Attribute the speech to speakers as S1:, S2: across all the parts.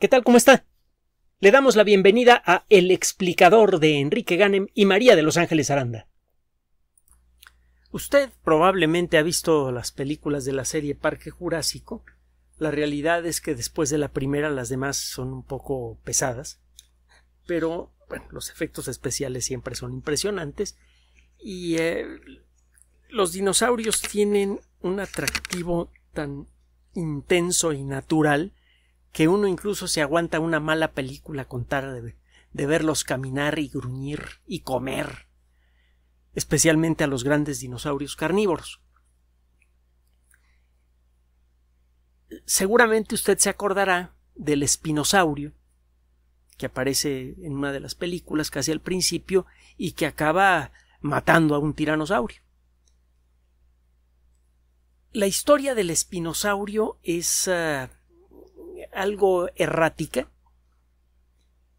S1: ¿Qué tal? ¿Cómo está? Le damos la bienvenida a El explicador de Enrique Ganem y María de Los Ángeles Aranda. Usted probablemente ha visto las películas de la serie Parque Jurásico. La realidad es que después de la primera las demás son un poco pesadas, pero bueno, los efectos especiales siempre son impresionantes y eh, los dinosaurios tienen un atractivo tan intenso y natural que uno incluso se aguanta una mala película con tarde de, verlos caminar y gruñir y comer, especialmente a los grandes dinosaurios carnívoros. Seguramente usted se acordará del espinosaurio que aparece en una de las películas casi al principio y que acaba matando a un tiranosaurio. La historia del espinosaurio es ah, algo errática.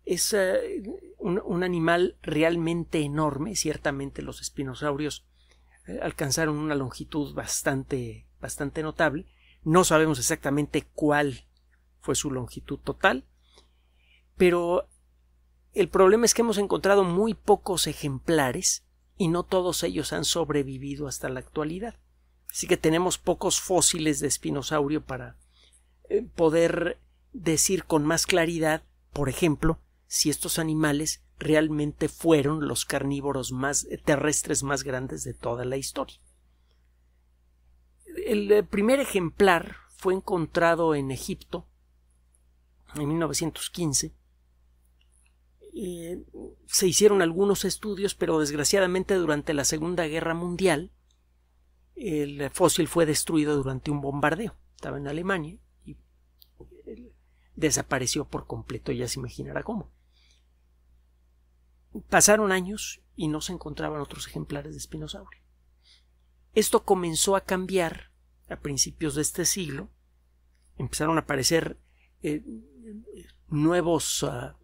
S1: Es eh, un, animal realmente enorme. Ciertamente los espinosaurios eh, alcanzaron una longitud bastante, bastante notable. No sabemos exactamente cuál fue su longitud total, pero el problema es que hemos encontrado muy pocos ejemplares y no todos ellos han sobrevivido hasta la actualidad. Así que tenemos pocos fósiles de espinosaurio para eh, poder decir con más claridad, por ejemplo, si estos animales realmente fueron los carnívoros más eh, terrestres más grandes de toda la historia. El eh, primer ejemplar fue encontrado en Egipto en 1915. Eh, se hicieron algunos estudios, pero desgraciadamente durante la Segunda Guerra Mundial el fósil fue destruido durante un bombardeo. Estaba en Alemania desapareció por completo, ya se imaginará cómo. Pasaron años y no se encontraban otros ejemplares de espinosaurio. Esto comenzó a cambiar a principios de este siglo. Empezaron a aparecer eh, nuevos ah,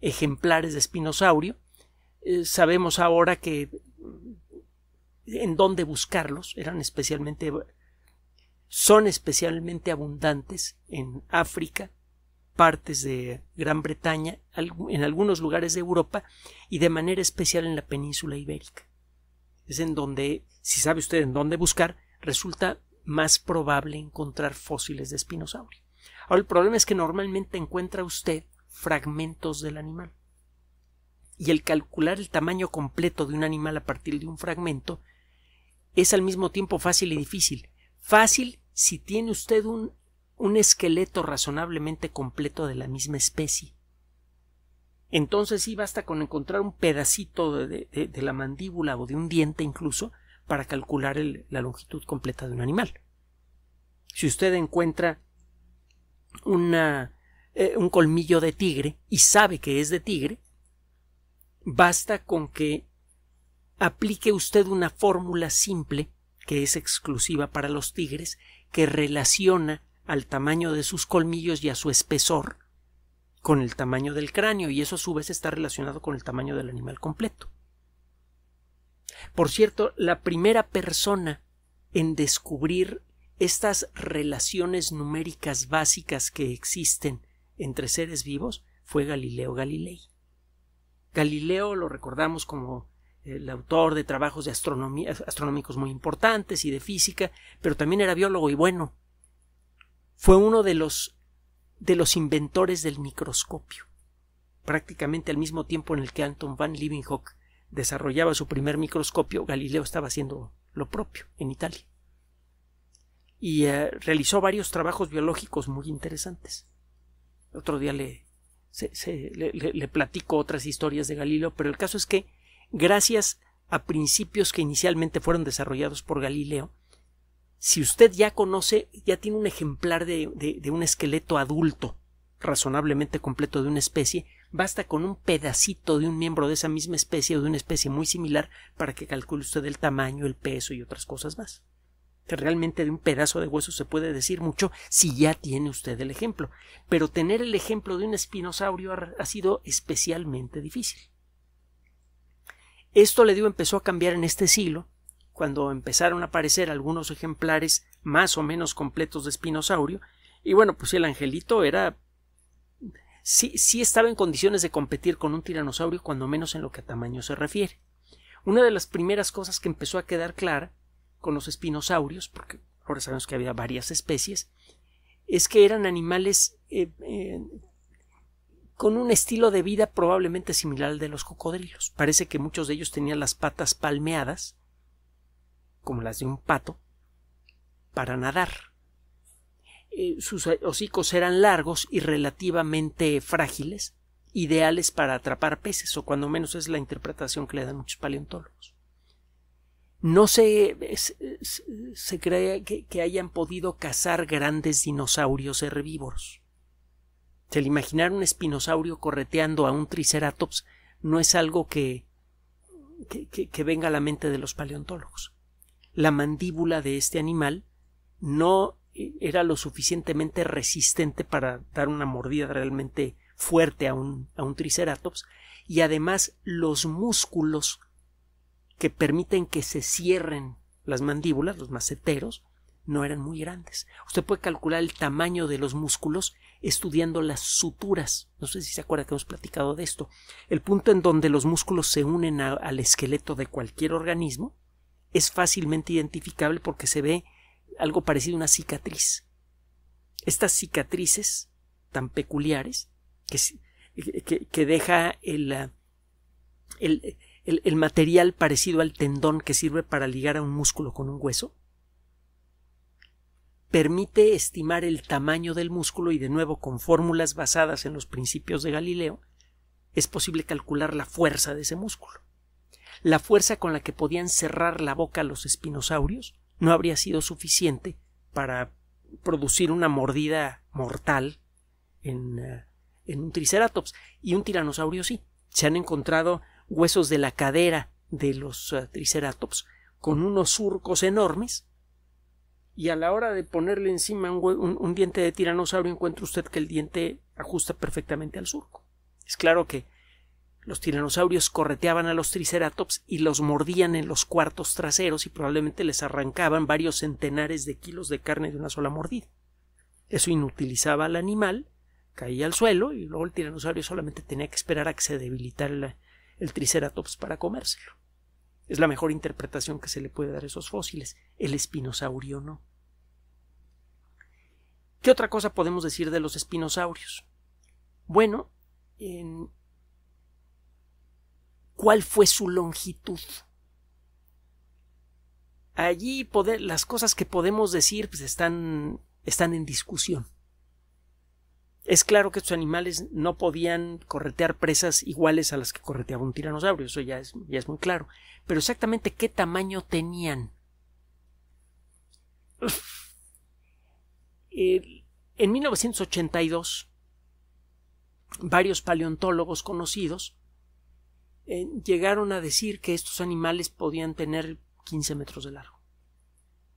S1: ejemplares de espinosaurio. Eh, sabemos ahora que mm, en dónde buscarlos eran especialmente son especialmente abundantes en África, partes de Gran Bretaña, en algunos lugares de Europa y de manera especial en la península ibérica. Es en donde, si sabe usted en dónde buscar, resulta más probable encontrar fósiles de espinosaurio. Ahora el problema es que normalmente encuentra usted fragmentos del animal. Y el calcular el tamaño completo de un animal a partir de un fragmento es al mismo tiempo fácil y difícil. Fácil si tiene usted un un esqueleto razonablemente completo de la misma especie. Entonces sí basta con encontrar un pedacito de, la mandíbula o de un diente incluso para calcular la longitud completa de un animal. Si usted encuentra eh, un colmillo de tigre y sabe que es de tigre, basta con que aplique usted una fórmula simple que es exclusiva para los tigres que relaciona al tamaño de sus colmillos y a su espesor con el tamaño del cráneo y eso a su vez está relacionado con el tamaño del animal completo. Por cierto, la primera persona en descubrir estas relaciones numéricas básicas que existen entre seres vivos fue Galileo Galilei. Galileo lo recordamos como el autor de trabajos de astronómicos muy importantes y de física, pero también era biólogo y bueno, fue uno de los de los inventores del microscopio. Prácticamente al mismo tiempo en el que Anton van Leeuwenhoek desarrollaba su primer microscopio, Galileo estaba haciendo lo propio en Italia. Y eh, realizó varios trabajos biológicos muy interesantes. Otro día le, le platico otras historias de Galileo, pero el caso es que, gracias a principios que inicialmente fueron desarrollados por Galileo, si usted ya conoce, ya tiene un ejemplar de, un esqueleto adulto razonablemente completo de una especie, basta con un pedacito de un miembro de esa misma especie o de una especie muy similar para que calcule usted el tamaño, el peso y otras cosas más. Que realmente de un pedazo de hueso se puede decir mucho si ya tiene usted el ejemplo, pero tener el ejemplo de un espinosaurio ha sido especialmente difícil. Esto le dio, empezó a cambiar en este siglo cuando empezaron a aparecer algunos ejemplares más o menos completos de espinosaurio. Y bueno, pues el angelito era. Sí, sí estaba en condiciones de competir con un tiranosaurio, cuando menos en lo que a tamaño se refiere. Una de las primeras cosas que empezó a quedar clara con los espinosaurios, porque ahora sabemos que había varias especies, es que eran animales eh, eh, con un estilo de vida probablemente similar al de los cocodrilos. Parece que muchos de ellos tenían las patas palmeadas como las de un pato, para nadar. Eh, sus hocicos eran largos y relativamente frágiles, ideales para atrapar peces, o cuando menos es la interpretación que le dan muchos paleontólogos. No se, se, cree que, hayan podido cazar grandes dinosaurios herbívoros. El imaginar un espinosaurio correteando a un triceratops no es algo que, que, que venga a la mente de los paleontólogos la mandíbula de este animal no era lo suficientemente resistente para dar una mordida realmente fuerte a un, a un triceratops y además los músculos que permiten que se cierren las mandíbulas, los maceteros, no eran muy grandes. Usted puede calcular el tamaño de los músculos estudiando las suturas. No sé si se acuerda que hemos platicado de esto. El punto en donde los músculos se unen al esqueleto de cualquier organismo es fácilmente identificable porque se ve algo parecido a una cicatriz. Estas cicatrices tan peculiares que, que, deja ah, el, el material parecido al tendón que sirve para ligar a un músculo con un hueso, permite estimar el tamaño del músculo y de nuevo con fórmulas basadas en los principios de Galileo es posible calcular la fuerza de ese músculo la fuerza con la que podían cerrar la boca los espinosaurios no habría sido suficiente para producir una mordida mortal en, eh, en un triceratops y un tiranosaurio sí. Se han encontrado huesos de la cadera de los eh, triceratops con unos surcos enormes y a la hora de ponerle encima un, diente de tiranosaurio encuentra usted que el diente ajusta perfectamente al surco. Es claro que los tiranosaurios correteaban a los triceratops y los mordían en los cuartos traseros y probablemente les arrancaban varios centenares de kilos de carne de una sola mordida. Eso inutilizaba al animal, caía al suelo y luego el tiranosaurio solamente tenía que esperar a que se debilitara el triceratops para comérselo. Es la mejor interpretación que se le puede dar a esos fósiles. El espinosaurio no. ¿Qué otra cosa podemos decir de los espinosaurios? Bueno, en cuál fue su longitud. Allí las cosas que podemos decir pues están, están en discusión. Es claro que estos animales no podían corretear presas iguales a las que correteaba un tiranosaurio, eso ya es, ya es muy claro. Pero exactamente qué tamaño tenían. en 1982, varios paleontólogos conocidos eh, llegaron a decir que estos animales podían tener 15 metros de largo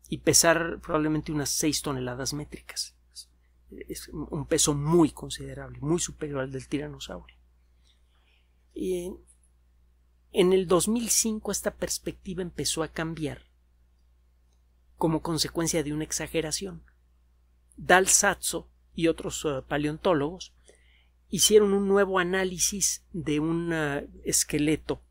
S1: y pesar probablemente unas 6 toneladas métricas. Es un peso muy considerable, muy superior al del tiranosaurio. Y en el 2005 esta perspectiva empezó a cambiar como consecuencia de una exageración. Dal Satzo y otros eh, paleontólogos hicieron un nuevo análisis de un ah, esqueleto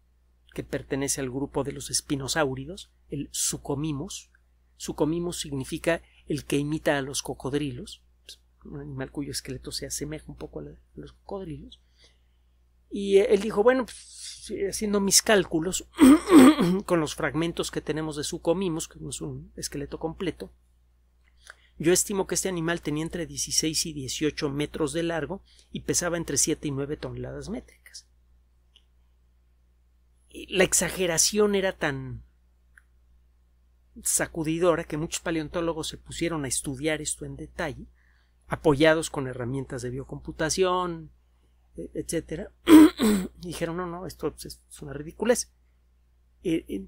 S1: que pertenece al grupo de los espinosáuridos, el sucomimos. Sucomimos significa el que imita a los cocodrilos, pues, un animal cuyo esqueleto se asemeja un poco a, los cocodrilos. Y eh, él dijo, bueno, pues, haciendo mis cálculos con los fragmentos que tenemos de sucomimos, que es un esqueleto completo, yo estimo que este animal tenía entre 16 y 18 metros de largo y pesaba entre 7 y 9 toneladas métricas. La exageración era tan sacudidora que muchos paleontólogos se pusieron a estudiar esto en detalle, apoyados con herramientas de biocomputación, e, etcétera, dijeron, no, no, esto es una ridiculez. Entonces, eh, eh,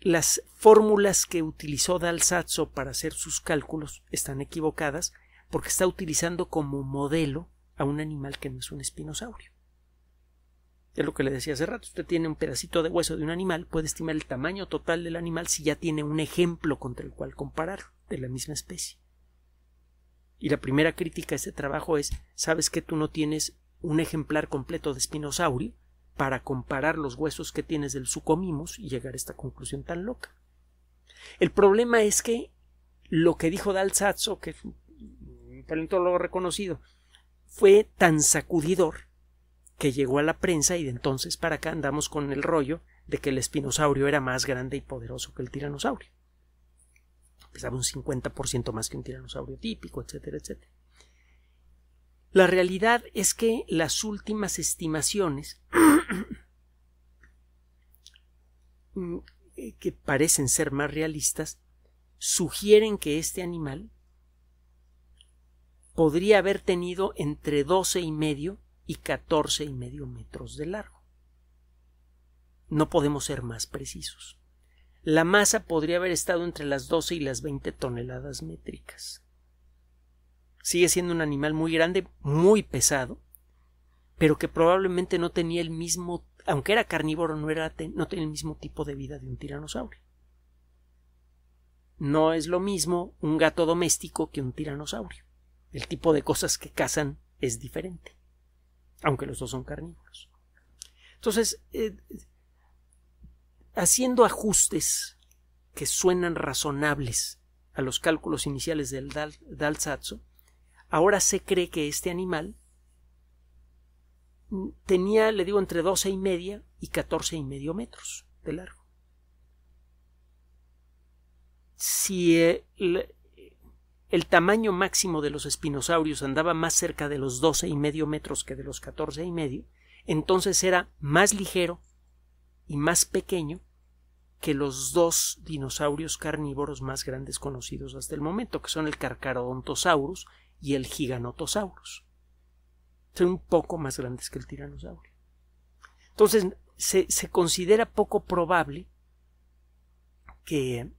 S1: las fórmulas que utilizó Dalsazzo para hacer sus cálculos están equivocadas porque está utilizando como modelo a un animal que no es un espinosaurio. Es lo que le decía hace rato. Usted tiene un pedacito de hueso de un animal, puede estimar el tamaño total del animal si ya tiene un ejemplo contra el cual comparar de la misma especie. Y la primera crítica a este trabajo es, sabes que tú no tienes un ejemplar completo de espinosaurio, para comparar los huesos que tienes del sucomimos y llegar a esta conclusión tan loca. El problema es que lo que dijo Dalzazzo, que es un paleontólogo reconocido, fue tan sacudidor que llegó a la prensa y de entonces para acá andamos con el rollo de que el espinosaurio era más grande y poderoso que el tiranosaurio. Pesaba un 50% más que un tiranosaurio típico, etcétera, etcétera. La realidad es que las últimas estimaciones Mm, eh, que parecen ser más realistas sugieren que este animal podría haber tenido entre 12 y medio y 14 y medio metros de largo. No podemos ser más precisos. La masa podría haber estado entre las 12 y las 20 toneladas métricas. Sigue siendo un animal muy grande, muy pesado, pero que probablemente no tenía el mismo aunque era carnívoro, no, era, no tiene el mismo tipo de vida de un tiranosaurio. No es lo mismo un gato doméstico que un tiranosaurio. El tipo de cosas que cazan es diferente, aunque los dos son carnívoros. Entonces, eh, haciendo ajustes que suenan razonables a los cálculos iniciales del Dalsatzo, ahora se cree que este animal tenía, le digo, entre 12 y media y 14 y medio metros de largo. Si eh, el, tamaño máximo de los espinosaurios andaba más cerca de los 12 y medio metros que de los 14 y medio, entonces era más ligero y más pequeño que los dos dinosaurios carnívoros más grandes conocidos hasta el momento, que son el carcarodontosaurus y el Giganotosaurus un poco más grandes que el tiranosaurio. Entonces, se, considera poco probable eh,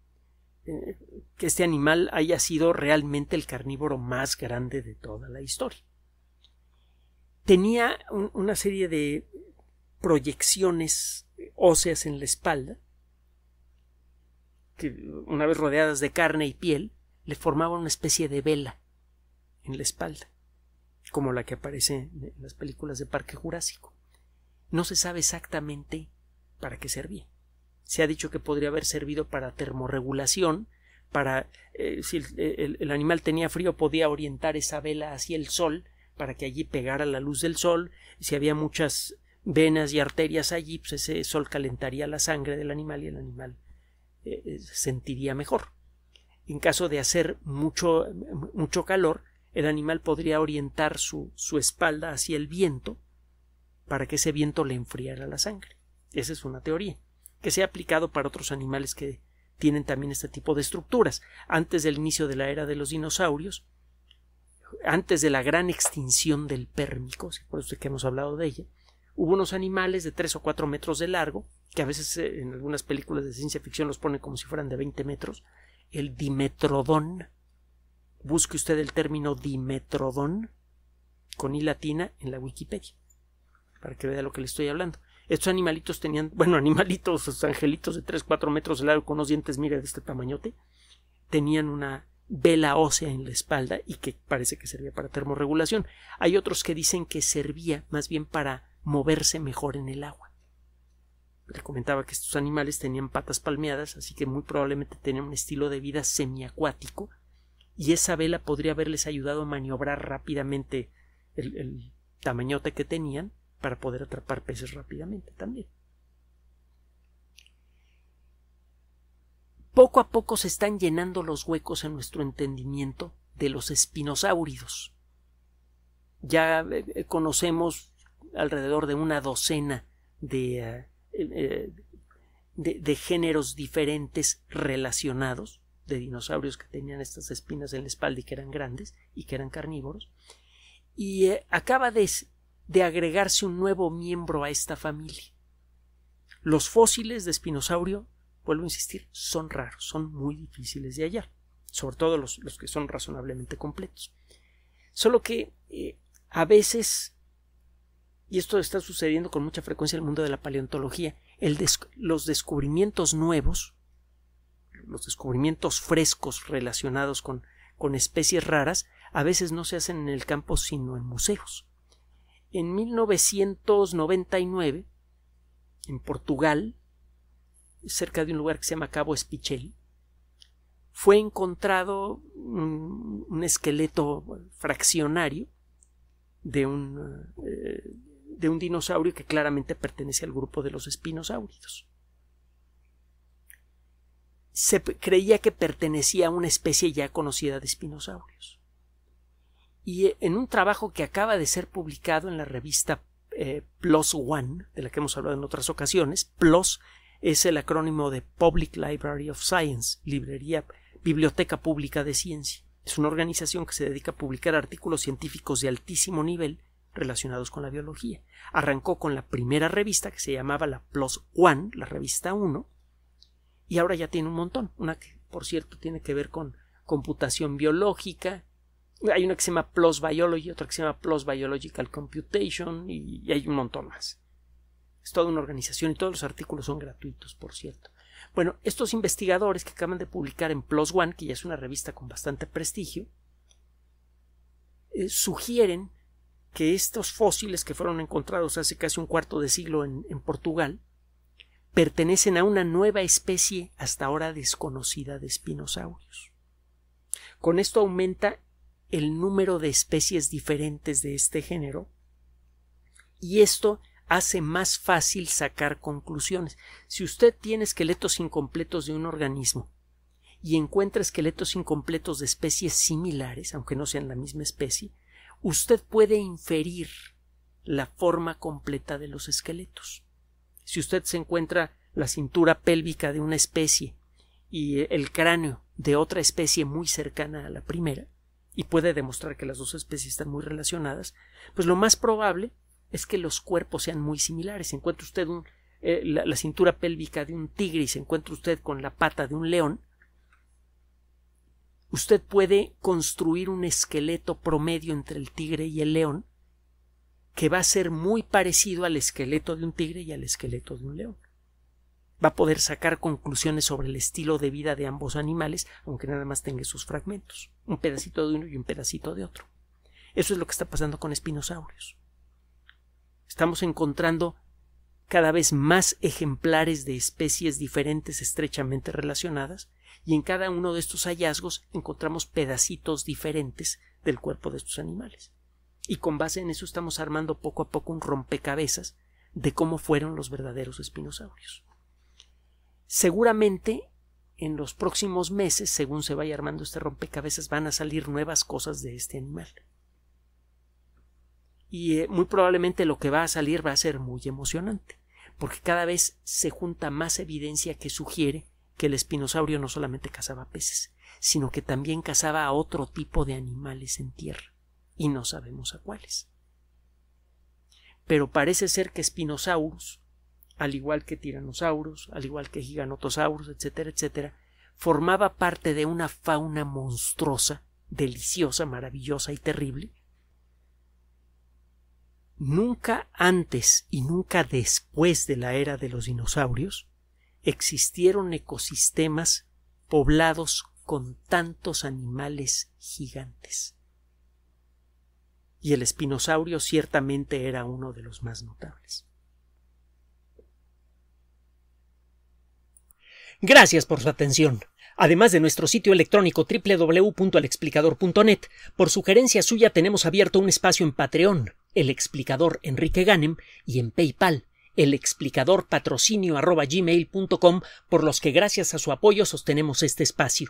S1: que, este animal haya sido realmente el carnívoro más grande de toda la historia. Tenía una serie de proyecciones eh, óseas en la espalda, que una vez rodeadas de carne y piel, le formaban una especie de vela en la espalda como la que aparece en las películas de Parque Jurásico. No se sabe exactamente para qué servía. Se ha dicho que podría haber servido para termorregulación, para eh, si eh, el, animal tenía frío podía orientar esa vela hacia el sol para que allí pegara la luz del sol, si había muchas venas y arterias allí, pues ese sol calentaría la sangre del animal y el animal eh, sentiría mejor. En caso de hacer mucho, mucho calor, el animal podría orientar su, su espalda hacia el viento para que ese viento le enfriara la sangre. Esa es una teoría, que se ha aplicado para otros animales que tienen también este tipo de estructuras. Antes del inicio de la era de los dinosaurios, antes de la gran extinción del pérmico, si por que hemos hablado de ella, hubo unos animales de 3 o 4 metros de largo, que a veces eh, en algunas películas de ciencia ficción los ponen como si fueran de 20 metros, el dimetrodón, busque usted el término dimetrodón con i latina en la Wikipedia, para que vea lo que le estoy hablando. Estos animalitos tenían, bueno, animalitos, angelitos de 3, 4 metros de largo con unos dientes, mire, de este tamañote, tenían una vela ósea en la espalda y que parece que servía para termorregulación. Hay otros que dicen que servía más bien para moverse mejor en el agua. Le comentaba que estos animales tenían patas palmeadas, así que muy probablemente tenían un estilo de vida semiacuático y esa vela podría haberles ayudado a maniobrar rápidamente el, tamañote que tenían para poder atrapar peces rápidamente también. Poco a poco se están llenando los huecos en nuestro entendimiento de los espinosáuridos. Ya eh, conocemos alrededor de una docena de, eh, eh, de géneros diferentes relacionados de dinosaurios que tenían estas espinas en la espalda y que eran grandes y que eran carnívoros. Y eh, acaba de, de agregarse un nuevo miembro a esta familia. Los fósiles de espinosaurio, vuelvo a insistir, son raros, son muy difíciles de hallar, sobre todo los, que son razonablemente completos. Solo que eh, a veces, y esto está sucediendo con mucha frecuencia en el mundo de la paleontología, el los descubrimientos nuevos los descubrimientos frescos relacionados con, especies raras a veces no se hacen en el campo sino en museos. En 1999, en Portugal, cerca de un lugar que se llama Cabo Espichel, fue encontrado un, esqueleto fraccionario de un, eh, de un dinosaurio que claramente pertenece al grupo de los espinosauridos se creía que pertenecía a una especie ya conocida de espinosaurios. Y eh, en un trabajo que acaba de ser publicado en la revista eh, PLOS One, de la que hemos hablado en otras ocasiones, PLOS es el acrónimo de Public Library of Science, librería, biblioteca pública de ciencia. Es una organización que se dedica a publicar artículos científicos de altísimo nivel relacionados con la biología. Arrancó con la primera revista que se llamaba la PLOS One, la revista 1, y ahora ya tiene un montón. Una que, por cierto, tiene que ver con computación biológica. Hay una que se llama PLOS Biology, otra que se llama plus Biological Computation y, hay un montón más. Es toda una organización y todos los artículos son gratuitos, por cierto. Bueno, estos investigadores que acaban de publicar en plus ONE, que ya es una revista con bastante prestigio, eh, sugieren que estos fósiles que fueron encontrados hace casi un cuarto de siglo en Portugal pertenecen a una nueva especie hasta ahora desconocida de espinosaurios. Con esto aumenta el número de especies diferentes de este género y esto hace más fácil sacar conclusiones. Si usted tiene esqueletos incompletos de un organismo y encuentra esqueletos incompletos de especies similares, aunque no sean la misma especie, usted puede inferir la forma completa de los esqueletos si usted se encuentra la cintura pélvica de una especie y eh, el cráneo de otra especie muy cercana a la primera, y puede demostrar que las dos especies están muy relacionadas, pues lo más probable es que los cuerpos sean muy similares. Si encuentra usted eh, la, cintura pélvica de un tigre y se encuentra usted con la pata de un león, usted puede construir un esqueleto promedio entre el tigre y el león que va a ser muy parecido al esqueleto de un tigre y al esqueleto de un león. Va a poder sacar conclusiones sobre el estilo de vida de ambos animales, aunque nada más tenga sus fragmentos, un pedacito de uno y un pedacito de otro. Eso es lo que está pasando con espinosaurios. Estamos encontrando cada vez más ejemplares de especies diferentes estrechamente relacionadas, y en cada uno de estos hallazgos encontramos pedacitos diferentes del cuerpo de estos animales y con base en eso estamos armando poco a poco un rompecabezas de cómo fueron los verdaderos espinosaurios. Seguramente en los próximos meses, según se vaya armando este rompecabezas, van a salir nuevas cosas de este animal. Y eh, muy probablemente lo que va a salir va a ser muy emocionante, porque cada vez se junta más evidencia que sugiere que el espinosaurio no solamente cazaba peces, sino que también cazaba a otro tipo de animales en tierra y no sabemos a cuáles. Pero parece ser que Spinosaurus, al igual que Tyrannosaurus, al igual que Giganotosaurus, etcétera, etcétera, formaba parte de una fauna monstruosa, deliciosa, maravillosa y terrible, Nunca antes y nunca después de la era de los dinosaurios existieron ecosistemas poblados con tantos animales gigantes y el espinosaurio ciertamente era uno de los más notables. Gracias por su atención. Además de nuestro sitio electrónico www.alexplicador.net, por sugerencia suya tenemos abierto un espacio en Patreon, el explicador Enrique Ganem, y en PayPal, el explicador patrocinio por los que gracias a su apoyo sostenemos este espacio.